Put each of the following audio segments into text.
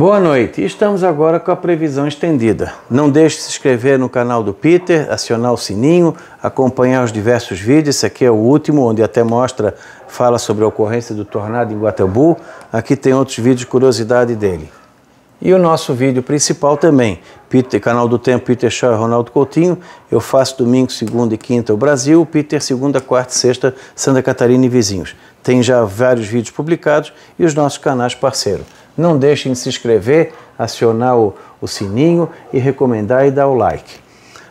Boa noite, estamos agora com a previsão estendida. Não deixe de se inscrever no canal do Peter, acionar o sininho, acompanhar os diversos vídeos. Esse aqui é o último, onde até mostra, fala sobre a ocorrência do tornado em Guatambu. Aqui tem outros vídeos de curiosidade dele. E o nosso vídeo principal também, Peter, canal do Tempo Peter Shaw e Ronaldo Coutinho. Eu faço domingo, segunda e quinta o Brasil, Peter segunda, quarta e sexta Santa Catarina e vizinhos tem já vários vídeos publicados e os nossos canais parceiros. Não deixem de se inscrever, acionar o, o sininho e recomendar e dar o like.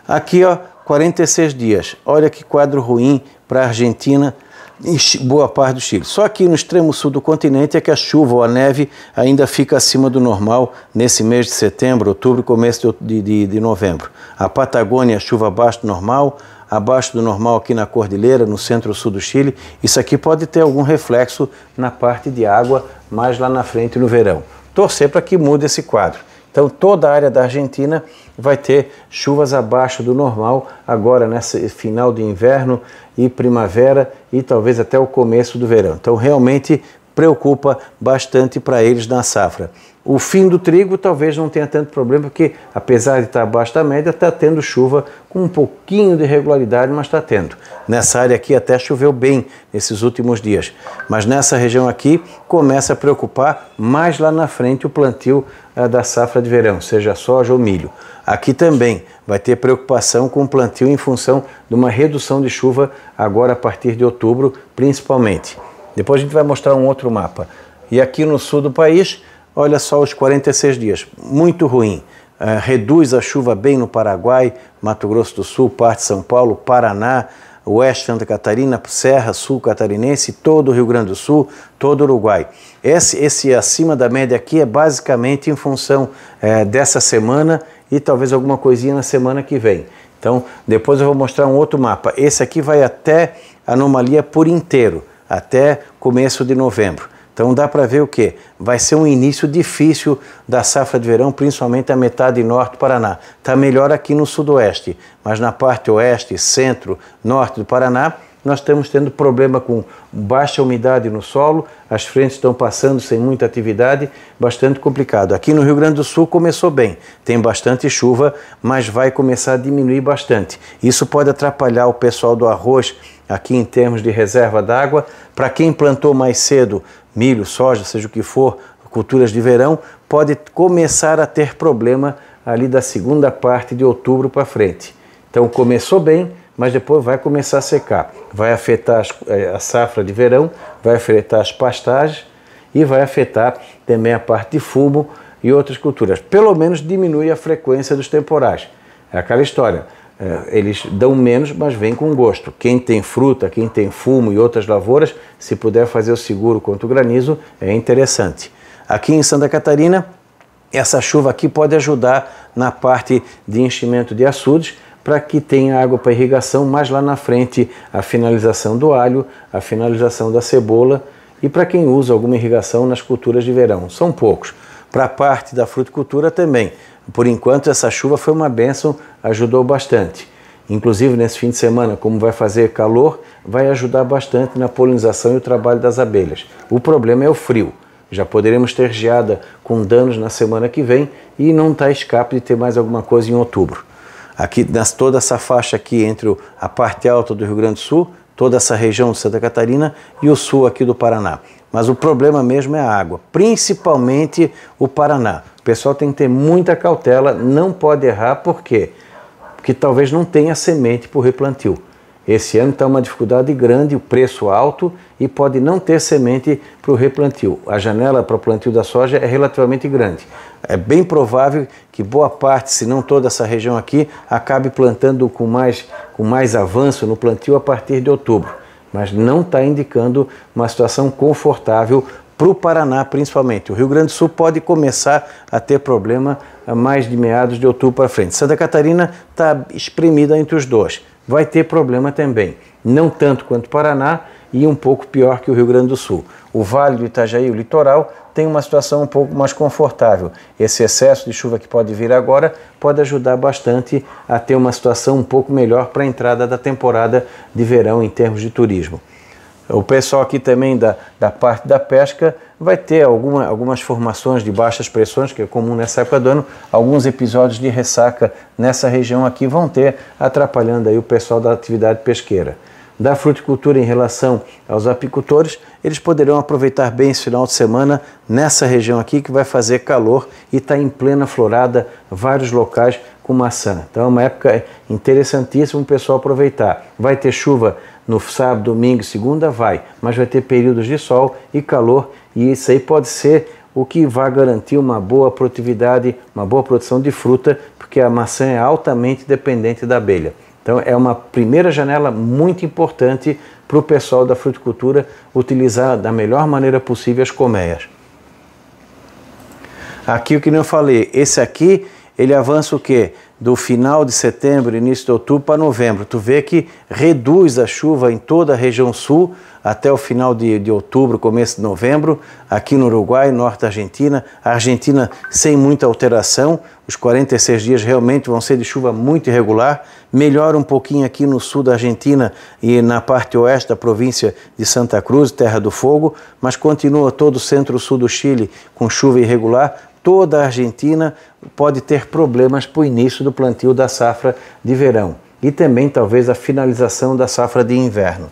Aqui, ó, 46 dias. Olha que quadro ruim para a Argentina e boa parte do Chile. Só aqui no extremo sul do continente é que a chuva ou a neve ainda fica acima do normal nesse mês de setembro, outubro, começo de, de, de novembro. A Patagônia, chuva abaixo do normal, abaixo do normal aqui na cordilheira, no centro-sul do Chile, isso aqui pode ter algum reflexo na parte de água mais lá na frente no verão. Torcer para que mude esse quadro. Então toda a área da Argentina vai ter chuvas abaixo do normal agora nesse final de inverno e primavera e talvez até o começo do verão. Então realmente preocupa bastante para eles na safra. O fim do trigo talvez não tenha tanto problema, porque apesar de estar abaixo da média, está tendo chuva com um pouquinho de regularidade, mas está tendo. Nessa área aqui até choveu bem nesses últimos dias, mas nessa região aqui começa a preocupar mais lá na frente o plantio eh, da safra de verão, seja soja ou milho. Aqui também vai ter preocupação com o plantio em função de uma redução de chuva agora a partir de outubro, principalmente. Depois a gente vai mostrar um outro mapa. E aqui no sul do país, olha só os 46 dias, muito ruim. Ah, reduz a chuva bem no Paraguai, Mato Grosso do Sul, parte de São Paulo, Paraná, Oeste Santa Catarina, Serra Sul Catarinense, todo o Rio Grande do Sul, todo o Uruguai. Esse, esse acima da média aqui é basicamente em função é, dessa semana e talvez alguma coisinha na semana que vem. Então, depois eu vou mostrar um outro mapa. Esse aqui vai até anomalia por inteiro, até começo de novembro. Então dá para ver o que? Vai ser um início difícil da safra de verão, principalmente a metade norte do Paraná. Está melhor aqui no sudoeste, mas na parte oeste, centro, norte do Paraná, nós estamos tendo problema com baixa umidade no solo, as frentes estão passando sem muita atividade, bastante complicado. Aqui no Rio Grande do Sul começou bem, tem bastante chuva, mas vai começar a diminuir bastante. Isso pode atrapalhar o pessoal do arroz aqui em termos de reserva d'água. Para quem plantou mais cedo milho, soja, seja o que for, culturas de verão, pode começar a ter problema ali da segunda parte de outubro para frente. Então começou bem, mas depois vai começar a secar. Vai afetar as, eh, a safra de verão, vai afetar as pastagens e vai afetar também a parte de fumo e outras culturas. Pelo menos diminui a frequência dos temporais. É aquela história. É, eles dão menos, mas vêm com gosto. Quem tem fruta, quem tem fumo e outras lavouras, se puder fazer o seguro contra o granizo, é interessante. Aqui em Santa Catarina, essa chuva aqui pode ajudar na parte de enchimento de açudes para que tenha água para irrigação, mas lá na frente a finalização do alho, a finalização da cebola e para quem usa alguma irrigação nas culturas de verão. São poucos. Para a parte da fruticultura também por enquanto, essa chuva foi uma benção, ajudou bastante. Inclusive, nesse fim de semana, como vai fazer calor, vai ajudar bastante na polinização e o trabalho das abelhas. O problema é o frio. Já poderemos ter geada com danos na semana que vem e não está escape de ter mais alguma coisa em outubro. Aqui, nas, toda essa faixa aqui entre a parte alta do Rio Grande do Sul, toda essa região de Santa Catarina e o sul aqui do Paraná. Mas o problema mesmo é a água, principalmente o Paraná pessoal tem que ter muita cautela, não pode errar, por quê? Porque talvez não tenha semente para o replantio. Esse ano está uma dificuldade grande, o preço alto e pode não ter semente para o replantio. A janela para o plantio da soja é relativamente grande. É bem provável que boa parte, se não toda essa região aqui, acabe plantando com mais, com mais avanço no plantio a partir de outubro. Mas não está indicando uma situação confortável para o Paraná principalmente. O Rio Grande do Sul pode começar a ter problema eh, mais de meados de outubro para frente. Santa Catarina está espremida entre os dois. Vai ter problema também, não tanto quanto o Paraná e um pouco pior que o Rio Grande do Sul. O Vale do Itajaí, o litoral, tem uma situação um pouco mais confortável. Esse excesso de chuva que pode vir agora pode ajudar bastante a ter uma situação um pouco melhor para a entrada da temporada de verão em termos de turismo. O pessoal aqui também da, da parte da pesca vai ter alguma, algumas formações de baixas pressões, que é comum nessa época do ano, alguns episódios de ressaca nessa região aqui vão ter, atrapalhando aí o pessoal da atividade pesqueira. Da fruticultura em relação aos apicultores, eles poderão aproveitar bem esse final de semana nessa região aqui que vai fazer calor e está em plena florada, vários locais com maçã. Então é uma época interessantíssima o pessoal aproveitar. Vai ter chuva no sábado, domingo e segunda vai, mas vai ter períodos de sol e calor e isso aí pode ser o que vai garantir uma boa produtividade, uma boa produção de fruta, porque a maçã é altamente dependente da abelha. Então é uma primeira janela muito importante para o pessoal da fruticultura utilizar da melhor maneira possível as colmeias. Aqui o que eu falei, esse aqui ele avança o quê? do final de setembro, início de outubro para novembro. Tu vê que reduz a chuva em toda a região sul até o final de, de outubro, começo de novembro, aqui no Uruguai, norte da Argentina. A Argentina sem muita alteração, os 46 dias realmente vão ser de chuva muito irregular. Melhora um pouquinho aqui no sul da Argentina e na parte oeste da província de Santa Cruz, Terra do Fogo, mas continua todo o centro-sul do Chile com chuva irregular, toda a Argentina pode ter problemas para o início do plantio da safra de verão e também talvez a finalização da safra de inverno.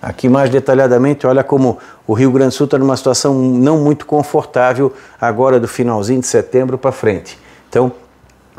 Aqui mais detalhadamente, olha como o Rio Grande do Sul está numa situação não muito confortável agora do finalzinho de setembro para frente. Então,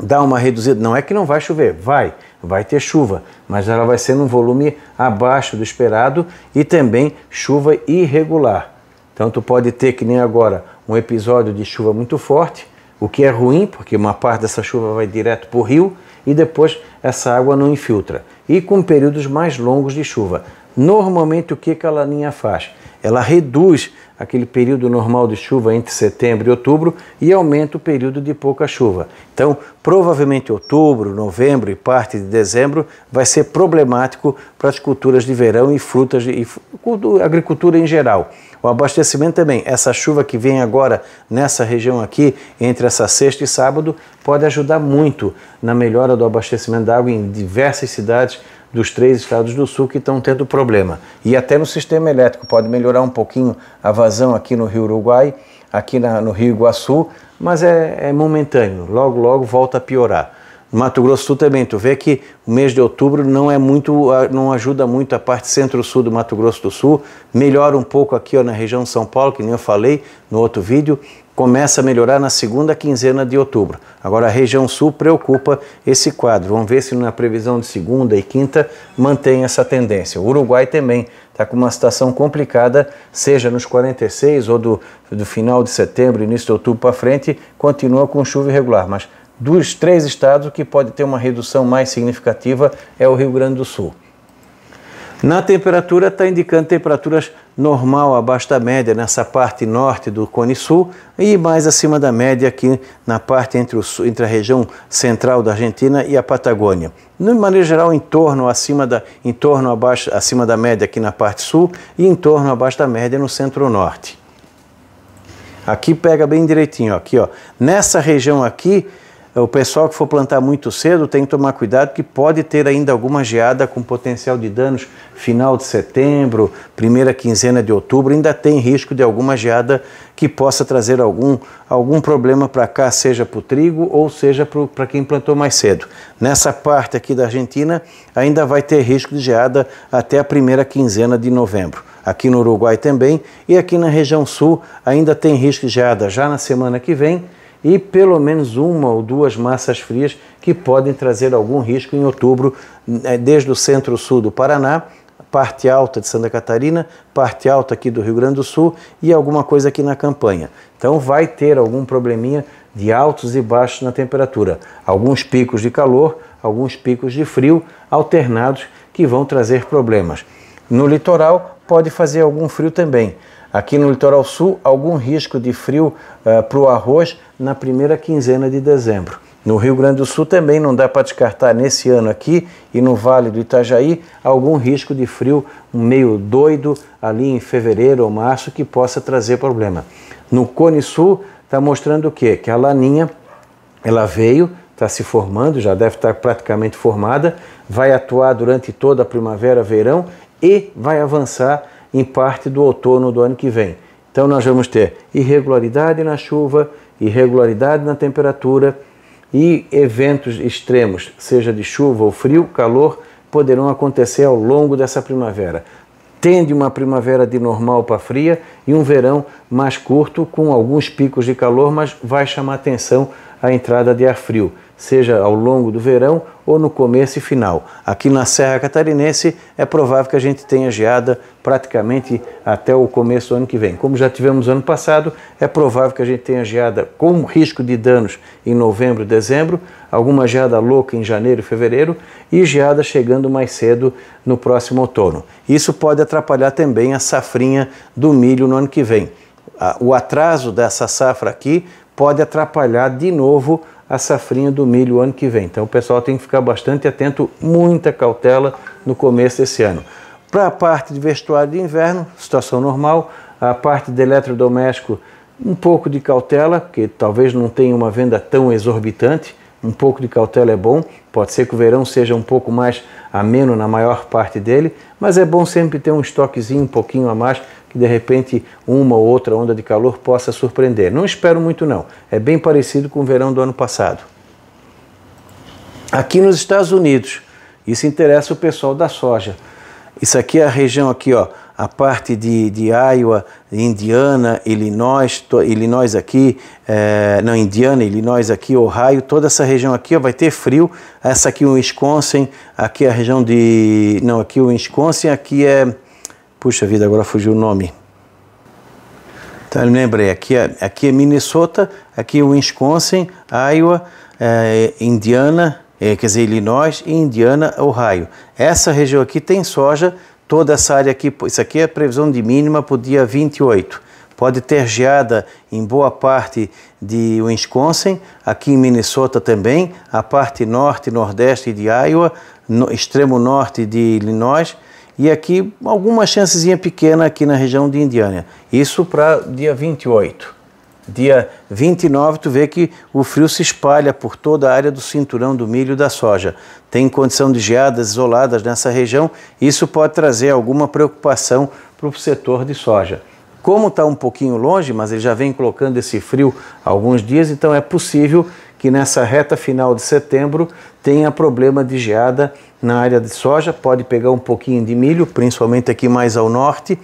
dá uma reduzida. Não é que não vai chover, vai, vai ter chuva, mas ela vai ser num volume abaixo do esperado e também chuva irregular. Então, tu pode ter que nem agora um episódio de chuva muito forte, o que é ruim, porque uma parte dessa chuva vai direto para o rio e depois essa água não infiltra. E com períodos mais longos de chuva. Normalmente, o que, que a laninha faz? ela reduz aquele período normal de chuva entre setembro e outubro e aumenta o período de pouca chuva. Então, provavelmente outubro, novembro e parte de dezembro vai ser problemático para as culturas de verão e frutas e agricultura em geral. O abastecimento também, essa chuva que vem agora nessa região aqui, entre essa sexta e sábado, pode ajudar muito na melhora do abastecimento da água em diversas cidades dos três estados do sul que estão tendo problema. E até no sistema elétrico, pode melhorar um pouquinho a vazão aqui no Rio Uruguai, aqui na, no Rio Iguaçu, mas é, é, momentâneo, logo, logo volta a piorar. No Mato Grosso do Sul também, tu vê que o mês de outubro não é muito, não ajuda muito a parte centro-sul do Mato Grosso do Sul, melhora um pouco aqui ó, na região de São Paulo, que nem eu falei no outro vídeo, começa a melhorar na segunda quinzena de outubro. Agora a região sul preocupa esse quadro. Vamos ver se na previsão de segunda e quinta mantém essa tendência. O Uruguai também está com uma situação complicada, seja nos 46 ou do, do final de setembro, início de outubro para frente, continua com chuva irregular, mas dos três estados, que pode ter uma redução mais significativa é o Rio Grande do Sul. Na temperatura está indicando temperaturas normal abaixo da média nessa parte norte do Cone Sul e mais acima da média aqui na parte entre, o, entre a região central da Argentina e a Patagônia. De maneira geral, em torno, acima da, em torno abaixo, acima da média aqui na parte sul e em torno abaixo da média no centro-norte. Aqui pega bem direitinho, aqui ó. Nessa região aqui é, o pessoal que for plantar muito cedo tem que tomar cuidado que pode ter ainda alguma geada com potencial de danos final de setembro, primeira quinzena de outubro, ainda tem risco de alguma geada que possa trazer algum, algum problema para cá, seja para o trigo ou seja para quem plantou mais cedo. Nessa parte aqui da Argentina, ainda vai ter risco de geada até a primeira quinzena de novembro. Aqui no Uruguai também e aqui na região sul ainda tem risco de geada já na semana que vem e pelo menos uma ou duas massas frias que podem trazer algum risco em outubro, eh, desde o centro-sul do Paraná, parte alta de Santa Catarina, parte alta aqui do Rio Grande do Sul e alguma coisa aqui na campanha. Então vai ter algum probleminha de altos e baixos na temperatura, alguns picos de calor, alguns picos de frio alternados que vão trazer problemas. No litoral pode fazer algum frio também. Aqui no litoral sul, algum risco de frio uh, eh, para o arroz, na primeira quinzena de dezembro. No Rio Grande do Sul também não dá para descartar nesse ano aqui e no Vale do Itajaí algum risco de frio meio doido ali em fevereiro ou março que possa trazer problema. No Cone Sul está mostrando o quê? Que a laninha ela veio, está se formando, já deve estar tá praticamente formada, vai atuar durante toda a primavera, verão e vai avançar em parte do outono do ano que vem. Então nós vamos ter irregularidade na chuva, irregularidade na temperatura e eventos extremos, seja de chuva ou frio, calor, poderão acontecer ao longo dessa primavera. Tende uma primavera de normal para fria e um verão mais curto, com alguns picos de calor, mas vai chamar atenção a entrada de ar frio seja ao longo do verão ou no começo e final. Aqui na Serra Catarinense é provável que a gente tenha geada praticamente até o começo do ano que vem. Como já tivemos ano passado, é provável que a gente tenha geada com risco de danos em novembro, dezembro, alguma geada louca em janeiro, fevereiro e geada chegando mais cedo no próximo outono. Isso pode atrapalhar também a safrinha do milho no ano que vem. O atraso dessa safra aqui pode atrapalhar de novo a safrinha do milho ano que vem. Então o pessoal tem que ficar bastante atento, muita cautela no começo desse ano. Para a parte de vestuário de inverno, situação normal. A parte de eletrodoméstico, um pouco de cautela, porque talvez não tenha uma venda tão exorbitante. Um pouco de cautela é bom. Pode ser que o verão seja um pouco mais ameno na maior parte dele, mas é bom sempre ter um estoquezinho um pouquinho a mais que de repente uma ou outra onda de calor possa surpreender. Não espero muito não. É bem parecido com o verão do ano passado. Aqui nos Estados Unidos, isso interessa o pessoal da soja. Isso aqui é a região aqui, ó, a parte de, de Iowa, Indiana, Illinois, to, Illinois aqui, é, não, Indiana, Illinois aqui, Ohio, toda essa região aqui ó, vai ter frio. Essa aqui o Wisconsin, aqui é a região de. Não, aqui o Wisconsin, aqui é Puxa vida, agora fugiu o nome. Então eu lembrei, aqui é, aqui é Minnesota, aqui é Wisconsin, Iowa, é, Indiana, é, quer dizer, Illinois e Indiana, Ohio. Essa região aqui tem soja, toda essa área aqui, isso aqui é a previsão de mínima para o dia 28. Pode ter geada em boa parte de Wisconsin, aqui em Minnesota também, a parte norte, nordeste de Iowa, no extremo norte de Illinois, e aqui alguma chancezinha pequena aqui na região de Indiana. Isso para dia 28. Dia 29 tu vê que o frio se espalha por toda a área do cinturão do milho e da soja. Tem condição de geadas isoladas nessa região, isso pode trazer alguma preocupação para o setor de soja. Como está um pouquinho longe, mas ele já vem colocando esse frio há alguns dias, então é possível que nessa reta final de setembro tenha problema de geada na área de soja, pode pegar um pouquinho de milho, principalmente aqui mais ao norte,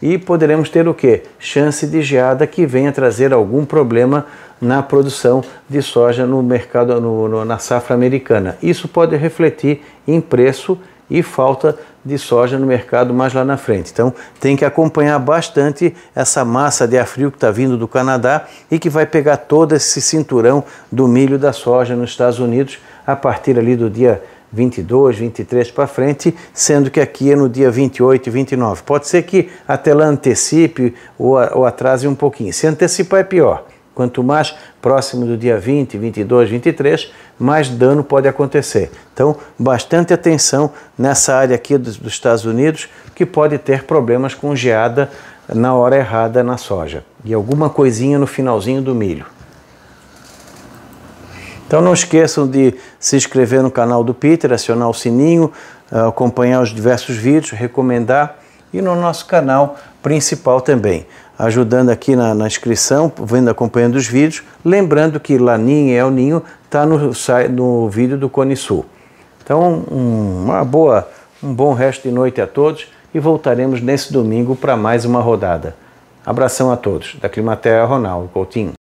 e poderemos ter o que? Chance de geada que venha trazer algum problema na produção de soja no mercado, no, no, na safra americana. Isso pode refletir em preço e falta de soja no mercado mais lá na frente. Então tem que acompanhar bastante essa massa de ar frio que está vindo do Canadá e que vai pegar todo esse cinturão do milho da soja nos Estados Unidos a partir ali do dia 22, 23 para frente, sendo que aqui é no dia 28 e 29. Pode ser que até lá antecipe ou, ou atrase um pouquinho. Se antecipar é pior Quanto mais próximo do dia 20, 22, 23, mais dano pode acontecer. Então, bastante atenção nessa área aqui dos, dos Estados Unidos, que pode ter problemas com geada na hora errada na soja e alguma coisinha no finalzinho do milho. Então não esqueçam de se inscrever no canal do Peter, acionar o sininho, ah, acompanhar os diversos vídeos, recomendar e no nosso canal principal também ajudando aqui na, na inscrição, vendo, acompanhando os vídeos. Lembrando que Laninha e El Ninho está no, no vídeo do Cone Sul. Então, um, uma boa, um bom resto de noite a todos e voltaremos nesse domingo para mais uma rodada. Abração a todos. Da Climatea, Ronaldo Coutinho.